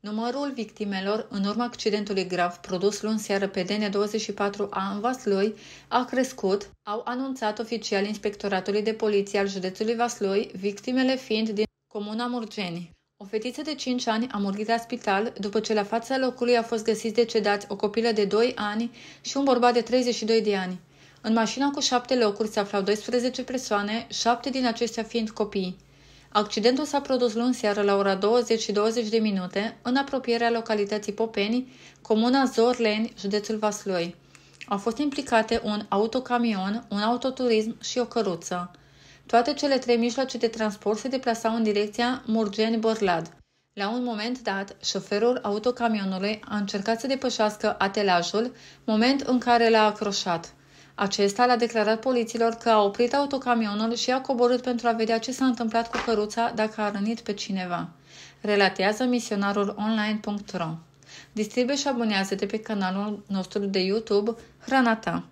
Numărul victimelor în urma accidentului grav produs luni seară pe DN24A în Vaslui a crescut, au anunțat oficial Inspectoratului de Poliție al județului Vaslui, victimele fiind din comuna Murgeni. O fetiță de 5 ani a murit la spital după ce la fața locului a fost găsit decedați o copilă de 2 ani și un bărbat de 32 de ani. În mașina cu șapte locuri se aflau 12 persoane, șapte din acestea fiind copii. Accidentul s-a produs luni seară la ora 20 și 20 de minute în apropierea localității Popeni, comuna Zorleni, județul Vaslui. Au fost implicate un autocamion, un autoturism și o căruță. Toate cele trei mijloace de transport se deplasau în direcția Murgeni-Borlad. La un moment dat, șoferul autocamionului a încercat să depășească atelajul, moment în care l-a acroșat – acesta le-a declarat poliților că a oprit autocamionul și a coborât pentru a vedea ce s-a întâmplat cu căruța dacă a rănit pe cineva. Relatează misionarul online.ro Distribuie și abonează-te pe canalul nostru de YouTube Hrana Ta.